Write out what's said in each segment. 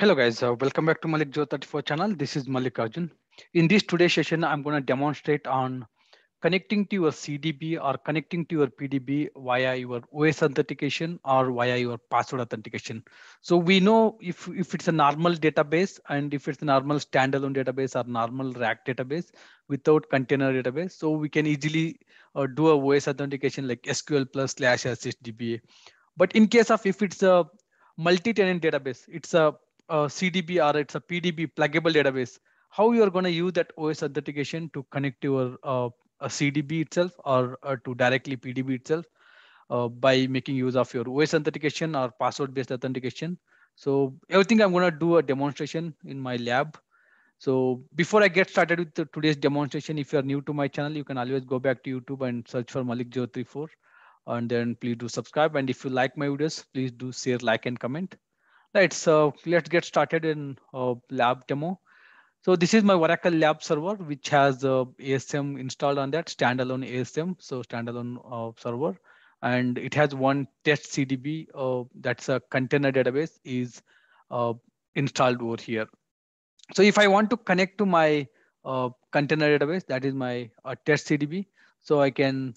Hello guys, uh, welcome back to Malik Jo 34 channel. This is Malik Arjun. In this today's session, I'm going to demonstrate on connecting to your CDB or connecting to your PDB via your OS authentication or via your password authentication. So we know if, if it's a normal database and if it's a normal standalone database or normal rack database without container database, so we can easily uh, do a OS authentication like SQL plus slash SSDBA. But in case of if it's a multi-tenant database, it's a uh, CDB or it's a PDB pluggable database, how you are going to use that OS authentication to connect your uh, CDB itself or uh, to directly PDB itself uh, by making use of your OS authentication or password based authentication. So everything I'm going to do a demonstration in my lab. So before I get started with today's demonstration, if you're new to my channel, you can always go back to YouTube and search for Malik034 and then please do subscribe. And if you like my videos, please do share, like, and comment. Right, so let's get started in uh, lab demo. So this is my Oracle lab server, which has uh, ASM installed on that standalone ASM, so standalone uh, server. And it has one test CDB, uh, that's a container database is uh, installed over here. So if I want to connect to my uh, container database, that is my uh, test CDB. So I can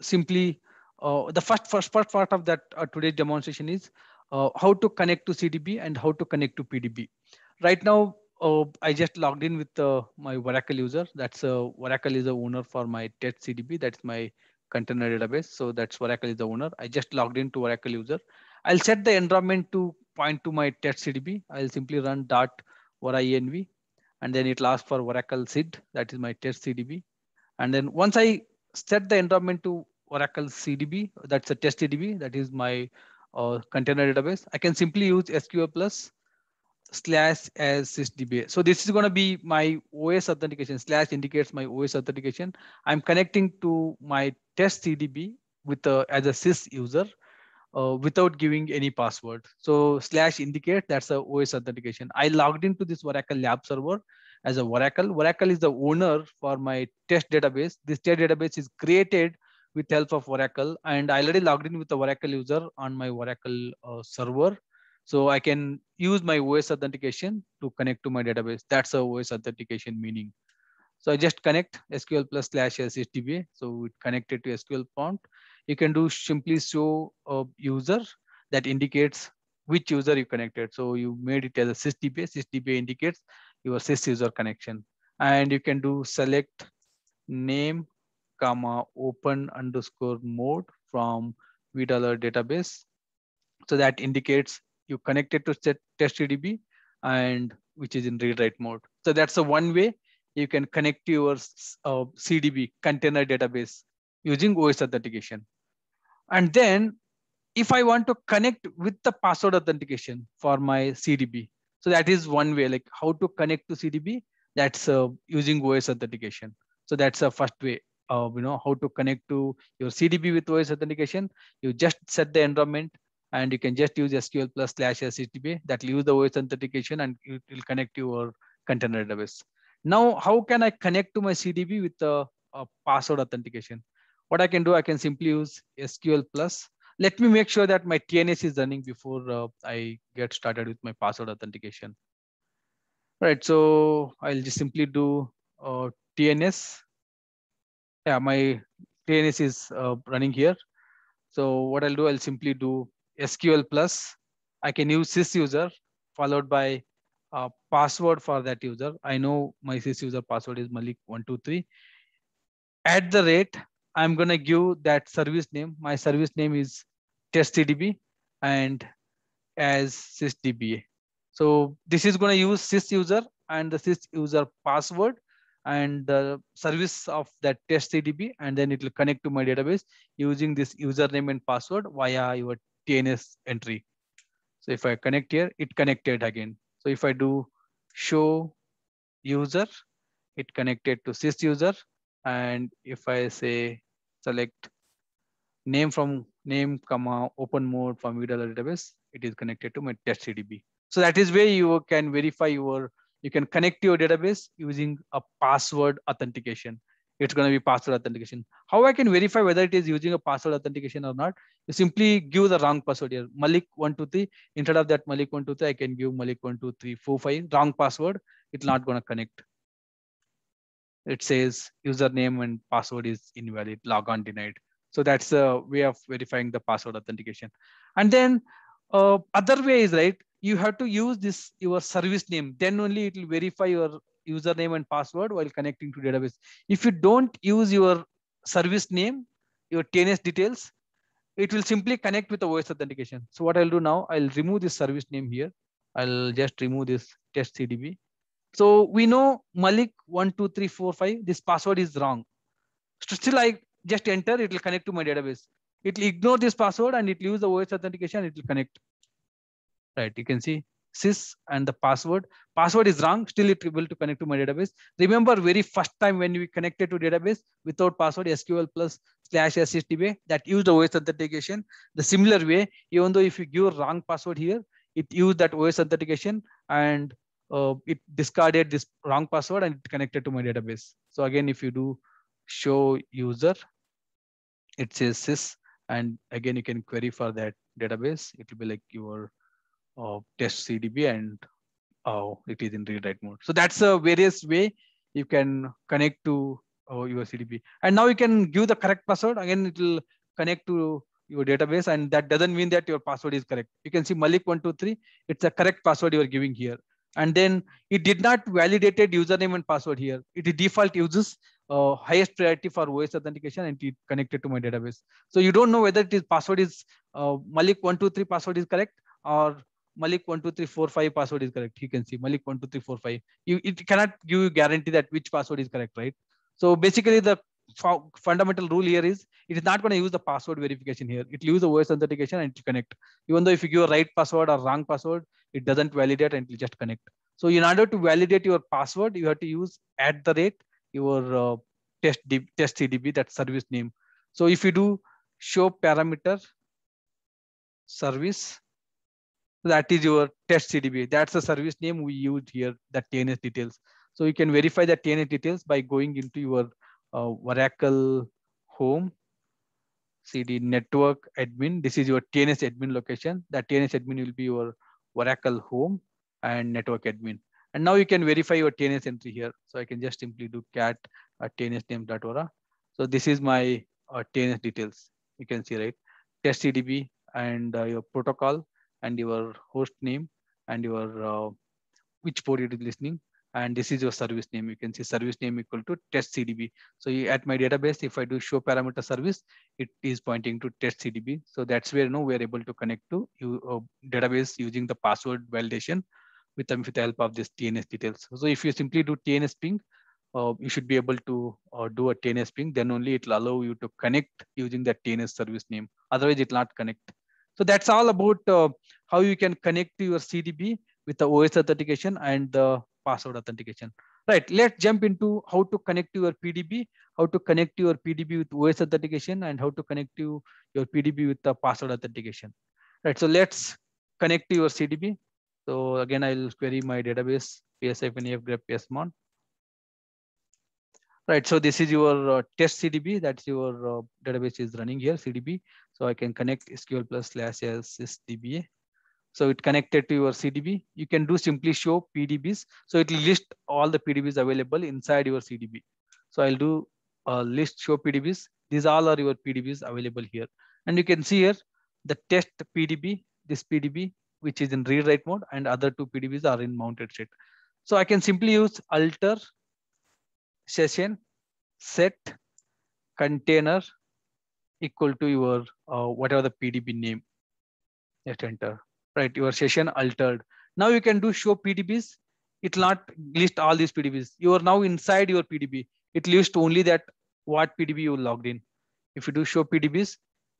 simply, the first, first part, part of that today's demonstration is uh, how to connect to CDB and how to connect to PDB. Right now, uh, I just logged in with uh, my Oracle user. That's uh, Oracle is the owner for my TED CDB. That's my container database. So that's Oracle is the owner. I just logged into Oracle user. I'll set the environment to point to my TED CDB. I'll simply run dot orienv and then it'll ask for Oracle SID. That is my TED CDB. And then once I set the environment to Oracle CDB, that's a test CDB. That is my or container database, I can simply use SQL plus slash as sysdba. So this is going to be my OS authentication slash indicates my OS authentication. I'm connecting to my test CDB with a, as a sys user uh, without giving any password. So slash indicate that's a OS authentication. I logged into this Oracle lab server as a Oracle. Oracle is the owner for my test database. This test database is created with help of Oracle. And I already logged in with the Oracle user on my Oracle uh, server. So I can use my OS authentication to connect to my database. That's a OS authentication meaning. So I just connect SQL plus slash SHDBA. So it connected to SQL prompt. You can do simply show a user that indicates which user you connected. So you made it as a SysDBA. SysDBA indicates your sys user connection. And you can do select name comma open underscore mode from vDollar database. So that indicates you connected to TestDB and which is in read write mode. So that's the one way you can connect to your uh, CDB container database using OS authentication. And then if I want to connect with the password authentication for my CDB, so that is one way, like how to connect to CDB, that's uh, using OS authentication. So that's the first way uh, you know how to connect to your CDB with OS authentication. You just set the environment and you can just use SQL plus slash SCTP that will use the OS authentication and it will connect to your container database. Now, how can I connect to my CDB with a, password authentication? What I can do, I can simply use SQL plus. Let me make sure that my TNS is running before uh, I get started with my password authentication. All right, so I'll just simply do uh, TNS yeah, my TNS is uh, running here. So what I'll do, I'll simply do SQL plus. I can use sys user followed by a uh, password for that user. I know my sys user password is Malik123. At the rate, I'm going to give that service name. My service name is testdb and as sysdba. So this is going to use sys user and the sys user password and the service of that test CDB, and then it will connect to my database using this username and password via your TNS entry. So if I connect here, it connected again. So if I do show user, it connected to sys user. And if I say select name from name comma open mode from UDL database, it is connected to my test CDB. So that is where you can verify your you can connect to your database using a password authentication. It's going to be password authentication. How I can verify whether it is using a password authentication or not? You simply give the wrong password here. Malik123. Instead of that Malik123, I can give Malik12345. Wrong password. It's not going to connect. It says username and password is invalid, logon denied. So that's a way of verifying the password authentication. And then uh, other way is right you have to use this your service name. Then only it will verify your username and password while connecting to database. If you don't use your service name, your TNS details, it will simply connect with the voice authentication. So what I'll do now, I'll remove this service name here. I'll just remove this test CDB. So we know Malik12345, this password is wrong. So still I just enter, it will connect to my database. It will ignore this password and it will use the voice authentication, it will connect right? You can see sys and the password. Password is wrong, still it will to connect to my database. Remember very first time when we connected to database without password SQL plus slash SSTB that used OS authentication. The similar way, even though if you give wrong password here, it used that OS authentication and uh, it discarded this wrong password and it connected to my database. So again, if you do show user, it says sys and again, you can query for that database. It will be like your of test CDB and uh, it is in read-write mode. So that's a various way you can connect to uh, your CDB. And now you can give the correct password. Again, it will connect to your database and that doesn't mean that your password is correct. You can see Malik123, it's a correct password you are giving here. And then it did not validated username and password here. It default uses uh, highest priority for OS authentication and it connected to my database. So you don't know whether it is password is uh, Malik123 password is correct or Malik12345 password is correct. You can see Malik12345. You it cannot give you guarantee that which password is correct, right? So basically the fundamental rule here is it is not going to use the password verification here. It will use the voice authentication and it connect. Even though if you give a right password or wrong password, it doesn't validate and it will just connect. So in order to validate your password, you have to use at the rate your uh, test, test CDB, that service name. So if you do show parameter service that is your test CDB. That's the service name we use here, That TNS details. So you can verify the TNS details by going into your uh, Oracle home, CD network admin. This is your TNS admin location. The TNS admin will be your Oracle home and network admin. And now you can verify your TNS entry here. So I can just simply do cat uh, TNS name.ora. So this is my uh, TNS details. You can see, right? Test CDB and uh, your protocol and your host name and your uh, which port it is listening and this is your service name you can see service name equal to test cdb so you, at my database if i do show parameter service it is pointing to test cdb so that's where you now we're able to connect to you uh, database using the password validation with, um, with the help of this tns details so if you simply do tns ping uh, you should be able to uh, do a tns ping then only it will allow you to connect using that tns service name otherwise it will not connect so that's all about uh, how you can connect to your CDB with the OS authentication and the password authentication. Right, let's jump into how to connect to your PDB, how to connect to your PDB with OS authentication and how to connect to your PDB with the password authentication. Right, so let's connect to your CDB. So again, I will query my database, psfnef grep psmon. Right, so this is your uh, test CDB, that's your uh, database is running here, CDB. So I can connect SQL plus slash sysdba. So it connected to your CDB. You can do simply show PDBs. So it will list all the PDBs available inside your CDB. So I'll do a list show PDBs. These all are your PDBs available here. And you can see here the test PDB, this PDB, which is in read write mode and other two PDBs are in mounted state. So I can simply use alter session set container equal to your uh, whatever the PDB name. Just enter, right? Your session altered. Now you can do show PDBs. It'll not list all these PDBs. You are now inside your PDB. It lists only that what PDB you logged in. If you do show PDBs,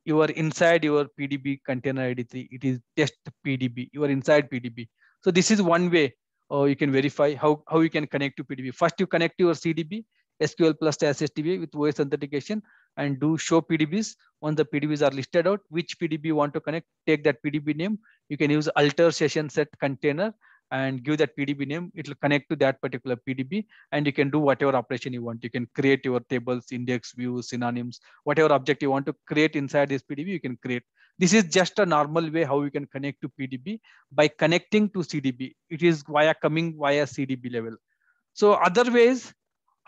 you are inside your PDB container ID3. It is just PDB. You are inside PDB. So this is one way uh, you can verify how, how you can connect to PDB. First, you connect to your CDB, SQL plus SSDB with voice authentication and do show PDBs. Once the PDBs are listed out, which PDB you want to connect, take that PDB name. You can use alter session set container and give that PDB name. It will connect to that particular PDB and you can do whatever operation you want. You can create your tables, index, views, synonyms, whatever object you want to create inside this PDB, you can create. This is just a normal way how you can connect to PDB by connecting to CDB. It is via coming via CDB level. So other ways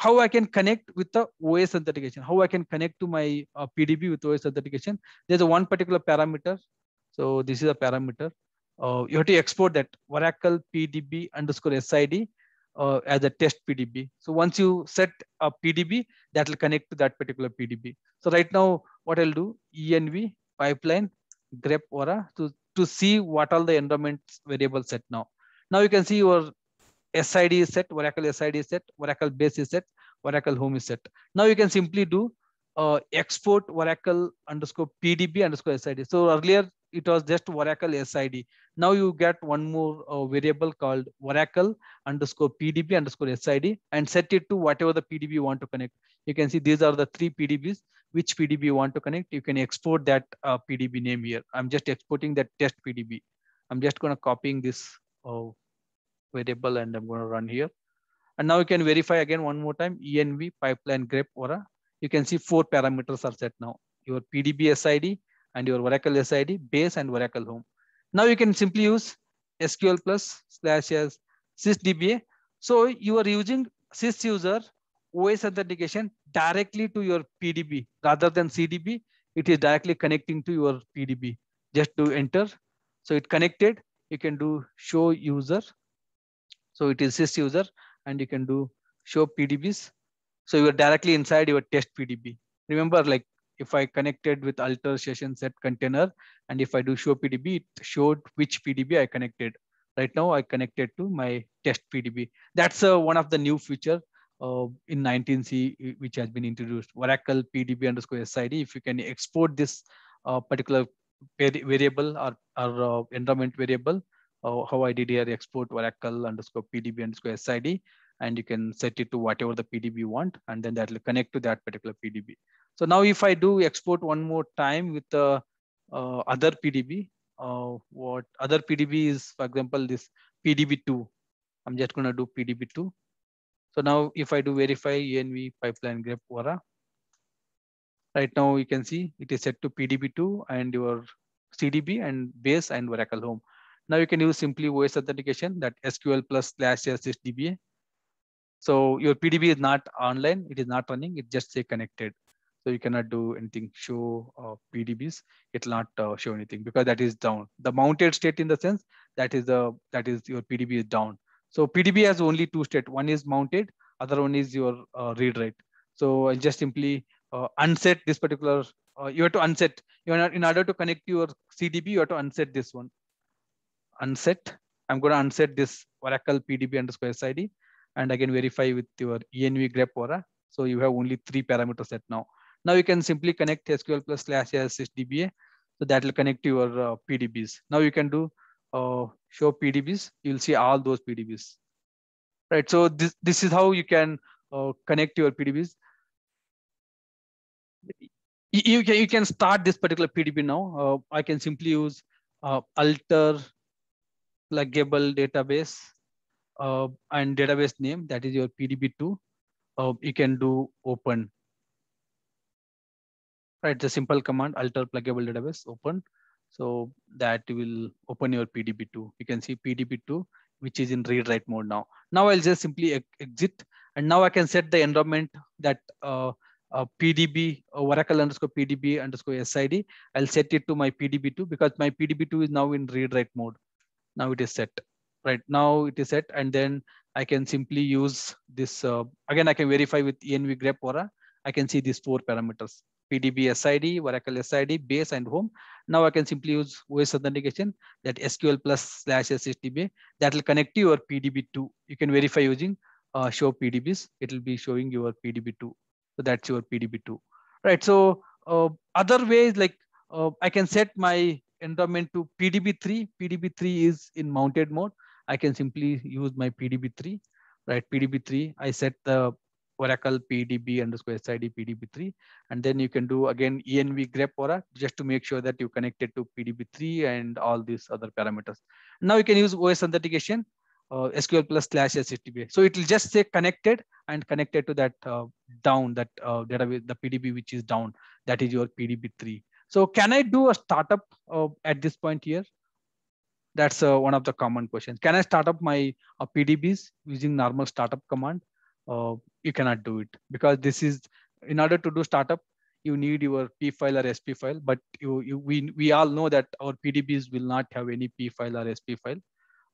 how I can connect with the OS authentication, how I can connect to my uh, with OS authentication. There's a one particular parameter. So this is a parameter. Uh, you have to export that Oracle PDB underscore SID uh, as a test PDB. So once you set a PDB, that will connect to that particular PDB. So right now, what I'll do, ENV pipeline grep ora to, to see what all the environment variables set now. Now you can see your SID is set, Oracle SID is set, Oracle base is set, Oracle home is set. Now you can simply do uh, export Oracle underscore PDB underscore SID. So earlier it was just Oracle SID. Now you get one more uh, variable called Oracle underscore PDB underscore SID and set it to whatever the PDB you want to connect. You can see these are the three PDBs. Which PDB you want to connect, you can export that uh, PDB name here. I'm just exporting that test PDB. I'm just going to copying this uh, variable and I'm going to run here. And now you can verify again one more time, ENV, pipeline, grep, ORA. You can see four parameters are set now, your PDB SID and your Oracle SID, base and Oracle home. Now you can simply use SQL plus slash as sysdba. So you are using sys user OS authentication directly to your PDB rather than CDB. It is directly connecting to your PDB. Just to enter. So it connected. You can do show user so it is this user and you can do show PDBs. So you are directly inside your test PDB. Remember like if I connected with alter session set container and if I do show PDB, it showed which PDB I connected. Right now I connected to my test PDB. That's uh, one of the new feature uh, in 19C which has been introduced. Oracle PDB underscore SID. If you can export this uh, particular variable or, or uh, environment variable how, did IDDR export Oracle underscore PDB underscore SID, and you can set it to whatever the PDB you want, and then that will connect to that particular PDB. So now if I do export one more time with the uh, other PDB, uh, what other PDB is, for example, this PDB2. I'm just gonna do PDB2. So now if I do verify ENV pipeline grep vara, right now you can see it is set to PDB2 and your CDB and base and Oracle home. Now you can use simply voice authentication that SQL plus slash assist DBA. So your PDB is not online. It is not running. It just say connected. So you cannot do anything show uh, PDBs. It will not uh, show anything because that is down. The mounted state in the sense that is the uh, that is your PDB is down. So PDB has only two state. One is mounted. Other one is your uh, read rate. So I just simply uh, unset this particular. Uh, you have to unset. You are not, in order to connect your CDB, you have to unset this one unset. I'm going to unset this Oracle PDB underscore SID and again verify with your ENV grep ORA. So you have only three parameters set now. Now you can simply connect SQL plus slash assist DBA. So that will connect your uh, PDBs. Now you can do uh, show PDBs. You'll see all those PDBs. Right. So this, this is how you can uh, connect your PDBs. You, you, can, you can start this particular PDB now. Uh, I can simply use uh, alter Pluggable database uh, and database name, that is your PDB2, uh, you can do open. Right, the simple command alter pluggable database open. So that will open your PDB2. You can see PDB2, which is in read write mode now. Now I'll just simply exit and now I can set the environment that uh, uh, PDB uh, Oracle underscore PDB underscore SID. I'll set it to my PDB2 because my PDB2 is now in read write mode now it is set right now it is set and then i can simply use this uh, again i can verify with env grep or i can see these four parameters pdb sid oracle sid base and home now i can simply use os authentication that sql plus slash sstb that will connect to your pdb2 you can verify using uh, show pdbs it will be showing your pdb2 so that's your pdb2 right so uh, other ways like uh, i can set my environment to PDB3. PDB3 is in mounted mode. I can simply use my PDB3, right? PDB3, I set the Oracle PDB underscore SID PDB3. And then you can do again ENV grep ORA just to make sure that you connect it to PDB3 and all these other parameters. Now you can use OS authentication, uh, SQL plus slash SHTB. So it will just say connected and connected to that uh, down, that uh, database, the PDB which is down. That is your PDB3. So can I do a startup uh, at this point here? That's uh, one of the common questions. Can I start up my uh, PDBs using normal startup command? Uh, you cannot do it because this is, in order to do startup, you need your P file or SP file, but you, you, we, we all know that our PDBs will not have any P file or SP file.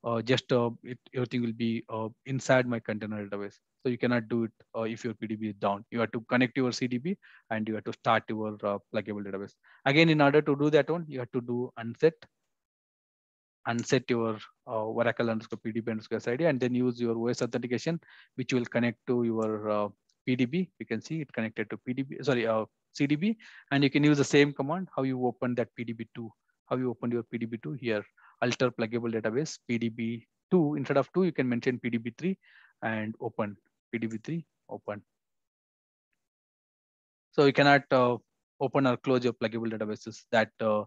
Uh, just uh, it, everything will be inside my container database. So you cannot do it uh, if your PDB is down. You have to connect your CDB and you have to start your uh, pluggable database. Again, in order to do that one, you have to do unset, unset your uh, Oracle underscore PDB underscore SID, and then use your OS authentication, which will connect to your uh, PDB. You can see it connected to PDB, sorry, uh, CDB, and you can use the same command, how you open that PDB2, how you open your PDB2 here, alter pluggable database, PDB2, instead of two, you can mention PDB3 and open PDB3 open. So we cannot uh, open or close your pluggable databases. That uh,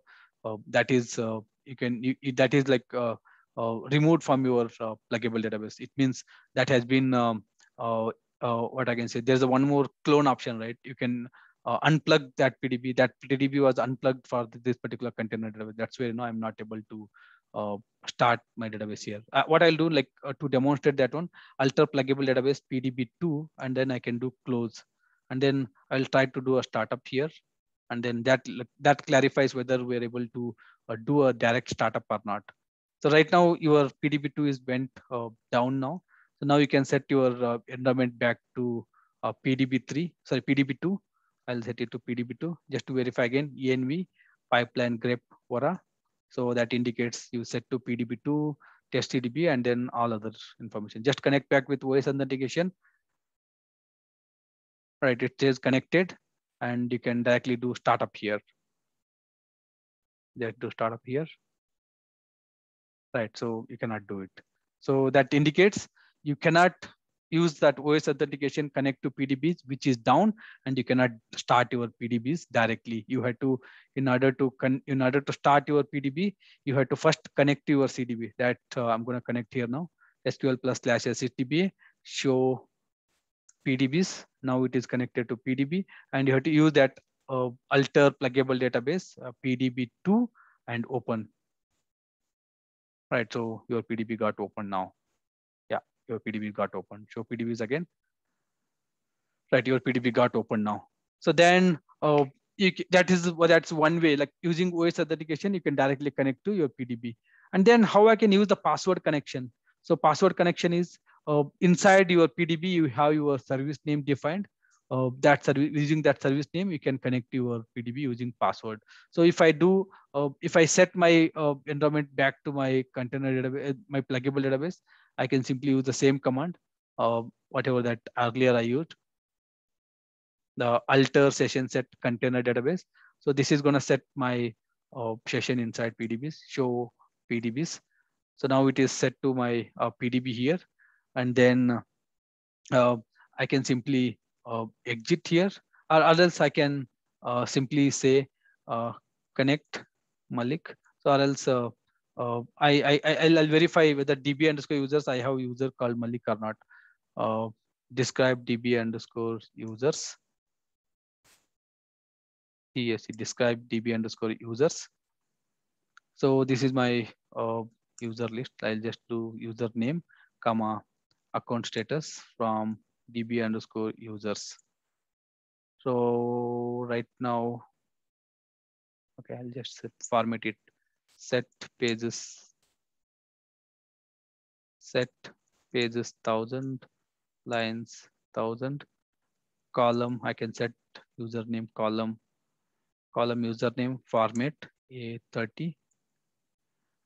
uh, that is uh, you can you, that is like uh, uh, removed from your pluggable database. It means that has been um, what I can say. There's a one more clone option, right? You can unplug that PDB. That PDB was unplugged for this particular container database. That's where you know I'm not able to uh, start my database here. Uh, what I'll do like uh, to demonstrate that one, alter pluggable database PDB2, and then I can do close. And then I'll try to do a startup here. And then that, that clarifies whether we're able to uh, do a direct startup or not. So right now your PDB2 is bent uh, down now. So now you can set your uh, environment back to PDB3, sorry, PDB2. I'll set it to PDB2 just to verify again, ENV, pipeline, grep, Vora so that indicates you set to PDB2, test PDB and then all other information. Just connect back with OS authentication. Right, It says connected and you can directly do startup here. Just do startup here. Right, so you cannot do it. So that indicates you cannot use that OS authentication connect to PDBs, which is down, and you cannot start your PDBs directly. You had to, in order to con, in order to start your PDB, you had to first connect to your CDB. That uh, I'm going to connect here now. SQL plus slash SCTB show PDBs. Now it is connected to PDB, and you have to use that uh, alter pluggable database uh, PDB2 and open. Right, so your PDB got open now your PDB got open. Show PDBs again. Right, your PDB got open now. So then uh, you, that is that's one way. Like using OS authentication, you can directly connect to your PDB. And then how I can use the password connection. So password connection is uh, inside your PDB, you have your service name defined. Uh, that service using that service name, you can connect to your PDB using password. So if I do, uh, if I set my uh, environment back to my container database, uh, my pluggable database, I can simply use the same command, uh, whatever that earlier I used, the alter session set container database. So this is going to set my uh, session inside PDBs, show PDBs. So now it is set to my uh, PDB here. And then uh, I can simply uh, exit here or else I can uh, simply say uh, connect Malik. So or else uh, I, I I'll, I'll verify whether db underscore users I have user called Malik or not. Uh, describe db underscore users. Yes, describe db underscore users. So this is my uh, user list. I'll just do username, comma, account status from db underscore users. So right now, okay, I'll just format it set pages set pages 1000 lines 1000 column i can set username column column username format a30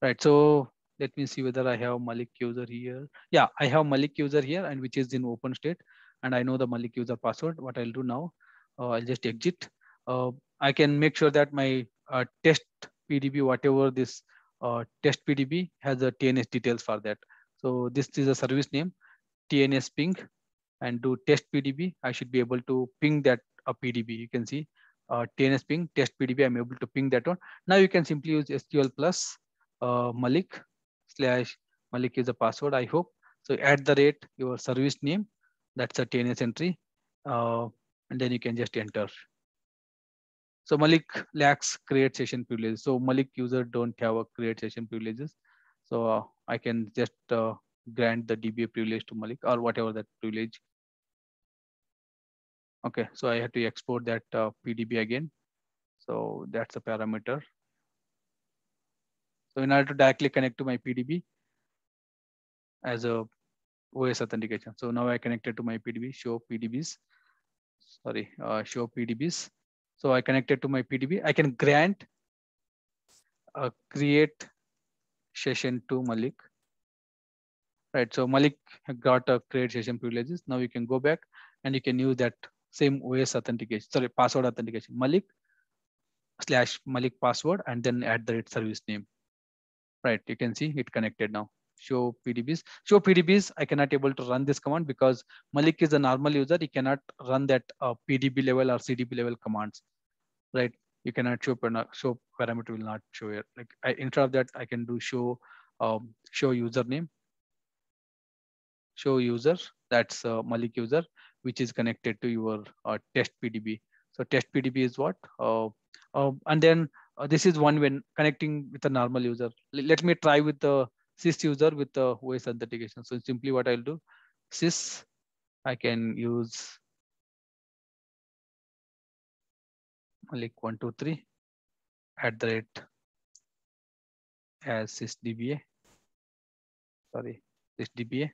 right so let me see whether i have malik user here yeah i have malik user here and which is in open state and i know the malik user password what i'll do now uh, i'll just exit uh, i can make sure that my uh, test PDB, whatever this uh, test PDB has the TNS details for that. So this is a service name, TNS ping, and do test PDB. I should be able to ping that a uh, PDB. You can see uh, TNS ping test PDB. I'm able to ping that one. Now you can simply use SQL plus uh, Malik slash Malik is the password. I hope so. At the rate your service name, that's a TNS entry, uh, and then you can just enter. So Malik lacks create session privileges. So Malik user don't have a create session privileges. So uh, I can just uh, grant the DBA privilege to Malik or whatever that privilege. Okay, so I have to export that uh, PDB again. So that's a parameter. So in order to directly connect to my PDB as a OS authentication. So now I connected to my PDB, show PDBs, sorry, uh, show PDBs. So I connected to my PDB. I can grant a create session to Malik. Right, so Malik got a create session privileges. Now you can go back and you can use that same OS authentication, sorry, password authentication, Malik slash Malik password, and then add the service name. Right, you can see it connected now show PDBs. Show PDBs, I cannot able to run this command because Malik is a normal user. He cannot run that uh, PDB level or CDB level commands, right? You cannot show, show parameter will not show it. Like I, instead of that, I can do show, um, show username, show user. That's uh, Malik user, which is connected to your uh, test PDB. So test PDB is what? Uh, uh, and then uh, this is one when connecting with a normal user. L let me try with the sys user with the OS authentication. So simply what I'll do, sys, I can use like one, two, three at the rate as sysdba. Sorry, sysdba.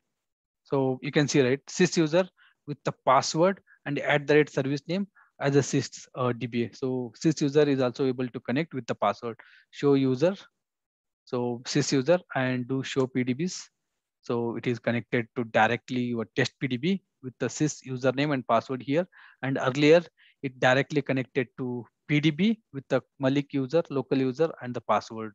So you can see, right, sys user with the password and at the rate service name as a sys uh, DBA. So sys user is also able to connect with the password. Show user so sys user and do show PDBs. So it is connected to directly your test PDB with the sys username and password here. And earlier it directly connected to PDB with the Malik user, local user, and the password.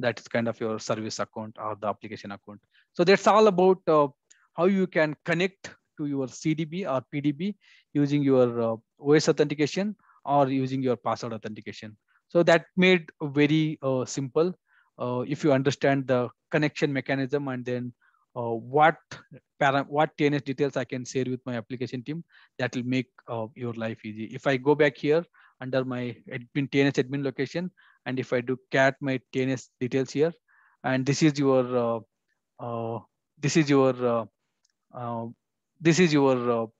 That is kind of your service account or the application account. So that's all about uh, how you can connect to your CDB or PDB using your uh, OS authentication or using your password authentication. So that made very uh, simple uh, if you understand the connection mechanism and then uh, what what TNS details I can share with my application team that will make uh, your life easy. If I go back here under my admin TNS admin location, and if I do cat my TNS details here, and this is your uh, this is your uh, uh, this is your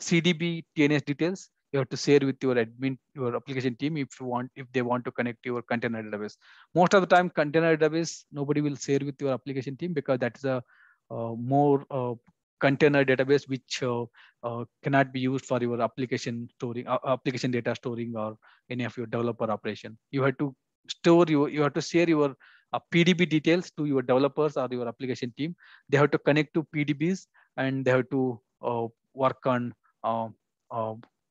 CDB TNS details you have to share with your admin your application team if you want if they want to connect to your container database most of the time container database nobody will share with your application team because that's a uh, more uh, container database which uh, uh cannot be used for your application storing uh, application data storing or any of your developer operation you have to store your you have to share your uh, pdb details to your developers or your application team they have to connect to pdbs and they have to work on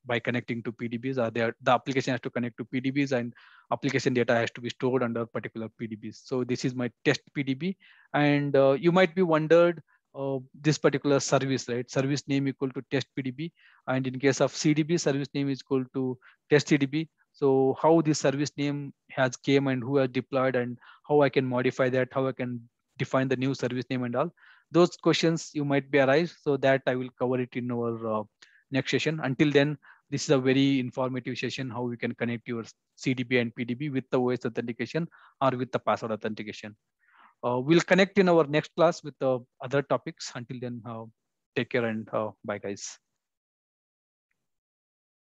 by connecting to PDBs. Uh, are there the application has to connect to PDBs and application data has to be stored under particular PDBs. So this is my test PDB, and uh, you might be wondered uh, this particular service, right? Service name equal to test PDB, and in case of CDB, service name is equal to test CDB. So how this service name has came and who has deployed and how I can modify that, how I can define the new service name and all. Those questions you might be arise. So that I will cover it in our uh, next session. Until then, this is a very informative session how you can connect your CDP and PDB with the OS authentication or with the password authentication. Uh, we'll connect in our next class with the uh, other topics. Until then, uh, take care and uh, bye guys.